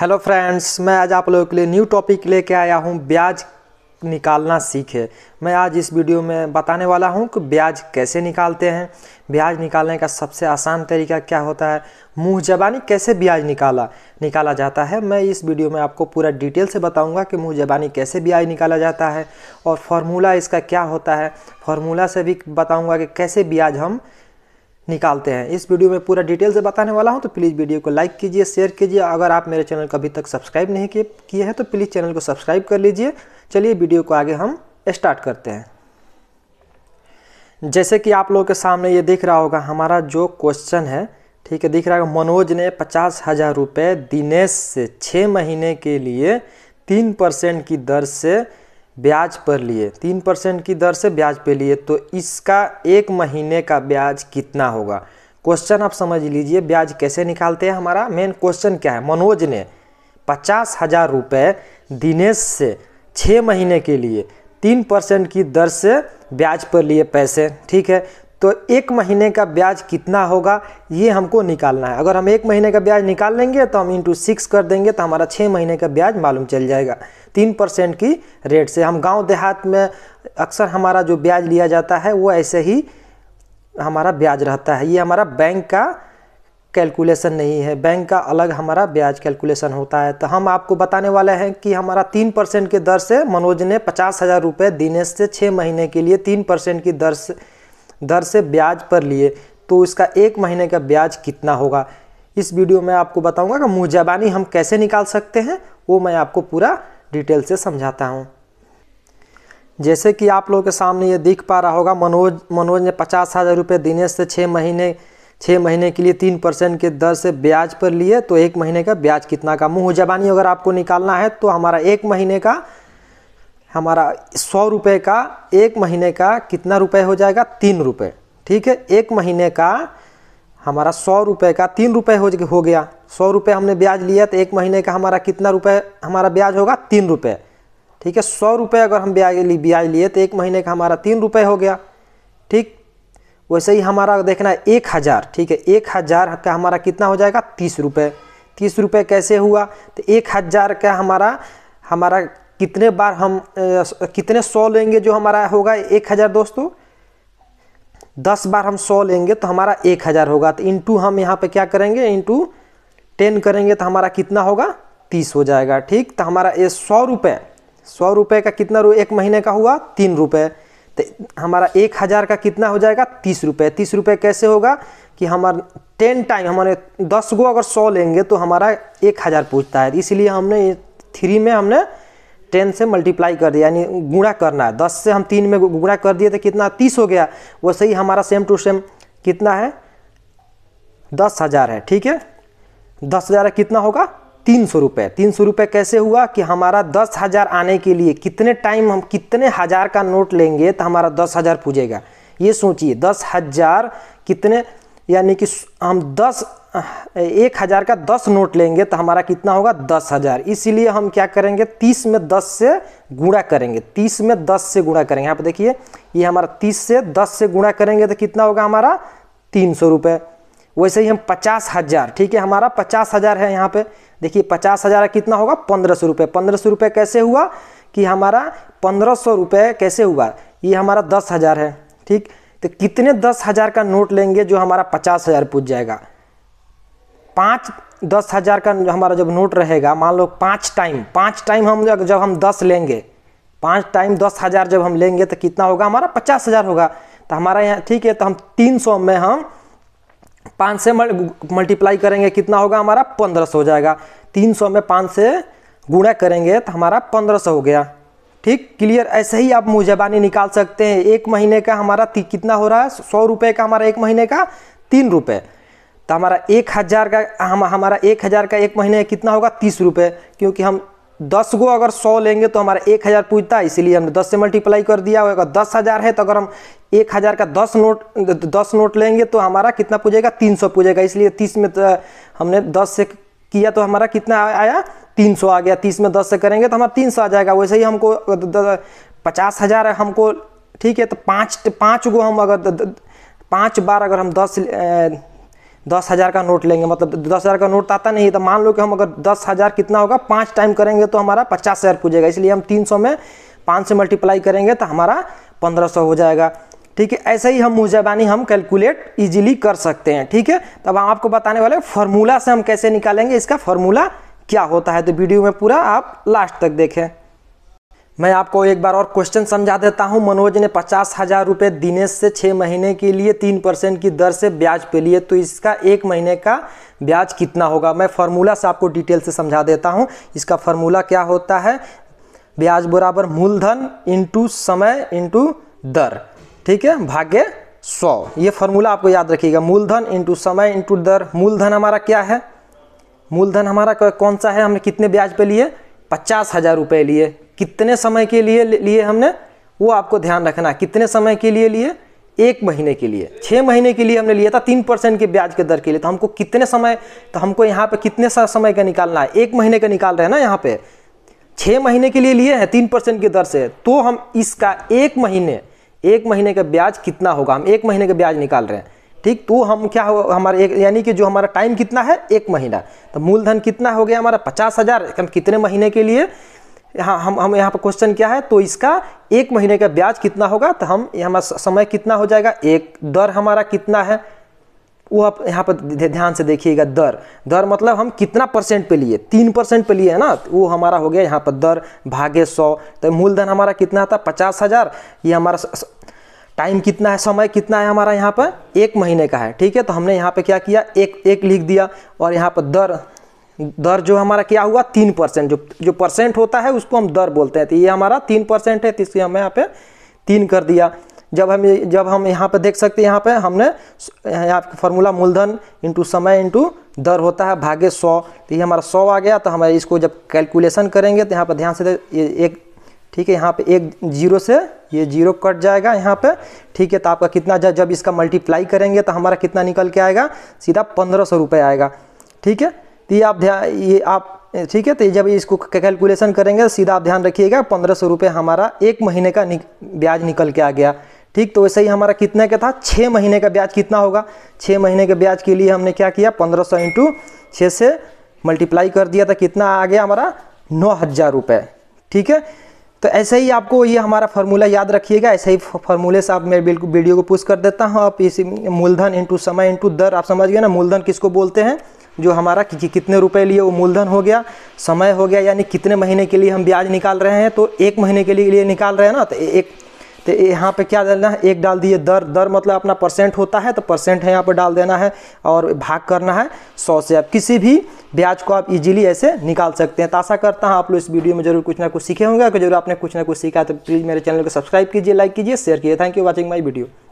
hello friends मैं आज आप लोगों के लिए न्यू टॉपिक लेके आया हूँ ब्याज निकालना सीखे मैं आज इस वीडियो में बताने वाला हूँ कि ब्याज कैसे निकालते हैं ब्याज निकालने का सबसे आसान तरीका क्या होता है मुँह जबानी कैसे ब्याज निकाला निकाला जाता है मैं इस वीडियो में आपको पूरा डिटेल से बताऊँगा कि मुँह जबानी कैसे ब्याज निकाला जाता है और फार्मूला इसका क्या होता है फार्मूला से भी बताऊँगा कि कैसे ब्याज हम निकालते हैं इस वीडियो में पूरा डिटेल से बताने वाला हूं तो प्लीज़ वीडियो को लाइक कीजिए शेयर कीजिए अगर आप मेरे चैनल को अभी तक सब्सक्राइब नहीं किए हैं तो प्लीज़ चैनल को सब्सक्राइब कर लीजिए चलिए वीडियो को आगे हम स्टार्ट करते हैं जैसे कि आप लोगों के सामने ये दिख रहा होगा हमारा जो क्वेश्चन है ठीक है दिख रहा है मनोज ने पचास हज़ार रुपये दिनेश से छः महीने के लिए तीन परसेंट की दर से ब्याज पर लिए तीन परसेंट की दर से ब्याज पे लिए तो इसका एक महीने का ब्याज कितना होगा क्वेश्चन आप समझ लीजिए ब्याज कैसे निकालते हैं हमारा मेन क्वेश्चन क्या है मनोज ने पचास हज़ार रुपये दिनेश से छः महीने के लिए तीन परसेंट की दर से ब्याज पर लिए पैसे ठीक है तो एक महीने का ब्याज कितना होगा ये हमको निकालना है अगर हम एक महीने का ब्याज निकाल लेंगे तो हम इंटू सिक्स कर देंगे तो हमारा छः महीने का ब्याज मालूम चल जाएगा तीन परसेंट की रेट से हम गांव देहात में अक्सर हमारा जो ब्याज लिया जाता है वो ऐसे ही हमारा ब्याज रहता है ये हमारा बैंक का कैलकुलेशन नहीं है बैंक का अलग हमारा ब्याज कैलकुलेशन होता है तो हम आपको बताने वाले हैं कि हमारा तीन परसेंट के दर से मनोज ने पचास हज़ार रुपये दिनेश से छः महीने के लिए तीन परसेंट की दर से दर से ब्याज पर लिए तो इसका एक महीने का ब्याज कितना होगा इस वीडियो में आपको बताऊंगा कि मुँह जबानी हम कैसे निकाल सकते हैं वो मैं आपको पूरा डिटेल से समझाता हूँ जैसे कि आप लोगों के सामने ये दिख पा रहा होगा मनोज मनोज ने पचास हज़ार रुपये दिनेश से छः महीने छः महीने के लिए तीन परसेंट के दर से ब्याज पर लिए तो एक महीने का ब्याज कितना का मुँह जबानी अगर आपको निकालना है तो हमारा एक महीने का हमारा सौ रुपये का एक महीने का कितना रुपये हो जाएगा तीन रुपये ठीक है एक महीने का हमारा सौ रुपये का तीन रुपये हो हो गया सौ रुपये हमने ब्याज लिया तो एक महीने का हमारा कितना रुपये हमारा ब्याज होगा तीन रुपये ठीक है सौ रुपये अगर हम ब्याज लिए ब्याज लिए तो एक महीने का हमारा तीन रुपये हो गया ठीक वैसे ही हमारा देखना है एक हज़ार ठीक है एक हज़ार का हमारा कितना हो जाएगा तीस रुपये तीस रुपये कैसे हुआ तो एक हज़ार का हमारा हमारा कितने बार हम ए, कितने सौ लेंगे जो हमारा होगा एक हज़ार दोस्तों दस बार हम सौ लेंगे तो हमारा एक हज़ार होगा तो इंटू हम यहाँ पे क्या करेंगे इंटू टेन करेंगे तो हमारा कितना होगा तीस हो जाएगा ठीक तो हमारा ये सौ रुपये सौ रुपये का कितना रुपये एक महीने का हुआ तीन रुपये तो हमारा एक हज़ार का कितना हो जाएगा तीस रुपये तीस रुपये कैसे होगा कि हमारा टेन टाइम हमारे दस गो अगर सौ लेंगे तो हमारा एक हज़ार पूछता है इसलिए हमने थ्री में हमने टेन से मल्टीप्लाई कर दिया यानी गुणा करना है दस से हम तीन में गुणा कर दिए तो कितना तीस हो गया वैसे ही हमारा सेम टू सेम कितना है दस हज़ार है ठीक है दस हज़ार कितना होगा तीन सौ रुपये तीन सौ रुपये कैसे हुआ कि हमारा दस हज़ार आने के लिए कितने टाइम हम कितने हज़ार का नोट लेंगे तो हमारा दस हज़ार पूजेगा ये सोचिए दस हज़ार कितने यानी कि हम दस एक हज़ार का दस नोट लेंगे तो हमारा कितना होगा दस हज़ार इसीलिए हम क्या करेंगे तीस में दस से गुणा करेंगे तीस में दस से गुणा करेंगे यहाँ पर देखिए ये हमारा तीस से दस से गुणा करेंगे तो कितना होगा हमारा तीन सौ रुपये वैसे ही हम पचास हज़ार ठीक है हमारा पचास हज़ार है यहाँ पे देखिए पचास हज़ार कितना होगा पंद्रह सौ रुपये पंद्रह सौ रुपये कैसे हुआ कि हमारा पंद्रह सौ रुपये कैसे हुआ ये हमारा दस हज़ार है ठीक तो कितने दस हज़ार का नोट लेंगे जो हमारा पचास हज़ार पूछ जाएगा पाँच दस हज़ार का हमारा जब नोट रहेगा मान लो पाँच टाइम पाँच टाइम हम जब हम दस लेंगे पाँच टाइम दस हज़ार जब हम लेंगे तो कितना होगा हमारा पचास हज़ार होगा तो हमारा यहाँ ठीक है तो हम तीन सौ में हम पाँच से मल्टीप्लाई करेंगे कितना होगा हमारा पंद्रह सौ हो जाएगा तीन सौ में पाँच से गुणा करेंगे तो हमारा पंद्रह सौ हो गया ठीक क्लियर ऐसे ही आप मुजबानी निकाल सकते हैं एक महीने का हमारा कितना हो रहा है सौ रुपये का हमारा एक महीने का तीन रुपये तो हमारा एक हज़ार का हम हमारा एक हज़ार का एक महीने कितना होगा तीस रुपये क्योंकि हम दस गो अगर सौ लेंगे तो हमारा एक हज़ार पूछता है इसीलिए हमने दस से मल्टीप्लाई कर दिया होगा दस हज़ार है तो अगर हम एक हज़ार का दस नोट दस नोट लेंगे तो हमारा कितना पूजेगा तीन सौ पूजेगा इसलिए तीस में तो हमने दस से किया तो हमारा कितना आया तीन सौ आ गया तीस में दस से करेंगे तो हमारा तीन सौ आ जाएगा वैसे ही हमको पचास हज़ार हमको ठीक है तो पाँच पाँच गो हम अगर पाँच बार अगर हम दस दस हज़ार का नोट लेंगे मतलब दस हज़ार का नोट तो आता नहीं तो मान लो कि हम अगर दस हज़ार कितना होगा पाँच टाइम करेंगे तो हमारा पचास हज़ार पूजेगा इसलिए हम तीन सौ में पाँच से मल्टीप्लाई करेंगे तो हमारा पंद्रह सौ हो जाएगा ठीक है ऐसे ही हम मुजबानी हम कैलकुलेट इजीली कर सकते हैं ठीक है तब हम आपको बताने वाले फार्मूला से हम कैसे निकालेंगे इसका फार्मूला क्या होता है तो वीडियो में पूरा आप लास्ट तक देखें मैं आपको एक बार और क्वेश्चन समझा देता हूं मनोज ने पचास हजार रुपये दिनेश से छः महीने के लिए तीन परसेंट की दर से ब्याज पे लिए तो इसका एक महीने का ब्याज कितना होगा मैं फार्मूला से आपको डिटेल से समझा देता हूं इसका फार्मूला क्या होता है ब्याज बराबर मूलधन इंटू समय इंटू दर ठीक है भाग्य सौ ये फार्मूला आपको याद रखिएगा मूलधन इंटू समय इंटू दर मूलधन हमारा क्या है मूलधन हमारा कौन सा है हमने कितने ब्याज पे लिए पचास हज़ार रुपये लिए कितने समय के लिए लिए हमने वो आपको ध्यान रखना कितने समय के लिए लिए एक महीने के लिए छः महीने के लिए हमने लिया था तीन परसेंट के ब्याज के दर के लिए तो हमको कितने समय तो हमको यहाँ पे कितने समय का निकालना है एक महीने का निकाल रहे हैं ना यहाँ पे छः महीने के लिए लिए हैं तीन परसेंट की दर से तो हम इसका एक महीने एक महीने का ब्याज कितना होगा हम एक महीने का ब्याज निकाल रहे हैं ठीक तो हम क्या हो हमारे एक यानी कि जो हमारा टाइम कितना है एक महीना तो मूलधन कितना हो गया हमारा पचास हज़ार कितने महीने के लिए हाँ हम हम यहाँ पर क्वेश्चन क्या है तो इसका एक महीने का ब्याज कितना होगा तो हम यहाँ समय कितना हो जाएगा एक दर हमारा कितना है वो आप यहाँ पर ध्यान से देखिएगा दर दर मतलब हम कितना परसेंट पे लिए तीन परसेंट पे लिए है ना वो हमारा हो गया यहाँ पर दर भागे सौ तो मूलधन हमारा कितना था पचास हज़ार ये हमारा टाइम कितना है समय कितना है हमारा यहाँ पर एक महीने का है ठीक है तो हमने यहाँ पे क्या किया एक एक लिख दिया और यहाँ पर दर दर जो हमारा क्या हुआ तीन परसेंट जो जो परसेंट होता है उसको हम दर बोलते हैं तो ये हमारा तीन परसेंट है तो इसलिए हमें यहाँ पे तीन कर दिया जब हम जब हम यहाँ पे देख सकते हैं यहाँ पे हमने यहाँ फॉर्मूला मूलधन इंटू समय इंटू दर होता है भागे सौ तो ये हमारा सौ आ गया तो हमारे इसको जब कैलकुलेशन करेंगे तो यहाँ पर ध्यान से एक ठीक है यहाँ पे एक जीरो से ये जीरो कट जाएगा यहाँ पे ठीक है तो आपका कितना जा, जब इसका मल्टीप्लाई करेंगे तो हमारा कितना निकल के आएगा सीधा पंद्रह सौ रुपये आएगा ठीक है तो ये आप ध्यान ये आप ठीक है तो जब इसको कैलकुलेशन करेंगे तो सीधा आप ध्यान रखिएगा पंद्रह सौ रुपये हमारा एक महीने का निक, ब्याज निकल के आ गया ठीक तो वैसे ही हमारा कितने का था छः महीने का ब्याज कितना होगा छः महीने के ब्याज के लिए हमने क्या किया पंद्रह सौ इंटू छः से मल्टीप्लाई कर दिया था तो कितना आ गया हमारा नौ हज़ार रुपये ठीक है तो ऐसे ही आपको ये हमारा फार्मूला याद रखिएगा ऐसे ही फार्मूले से आप मैं बिल्कुल वीडियो को पुश कर देता हूँ आप इसी मूलधन इंटू समय इंटू दर आप समझ गए ना मूलधन किसको बोलते हैं जो हमारा कि, कि, कितने रुपए लिए वो मूलधन हो गया समय हो गया यानी कितने महीने के लिए हम ब्याज निकाल रहे हैं तो एक महीने के लिए निकाल रहे हैं ना तो एक तो यहाँ पे क्या डालना है एक डाल दिए दर दर मतलब अपना परसेंट होता है तो परसेंट है यहाँ पर डाल देना है और भाग करना है सौ से आप किसी भी ब्याज को आप इजीली ऐसे निकाल सकते हैं तो आशा करता हूँ आप लोग इस वीडियो में जरूर कुछ ना कुछ सीखे होंगे अगर जरूर आपने कुछ ना कुछ सीखा तो प्लीज़ मेरे चैनल को सब्सक्राइब कीजिए लाइक कीजिए शेयर कीजिए thank you watching my video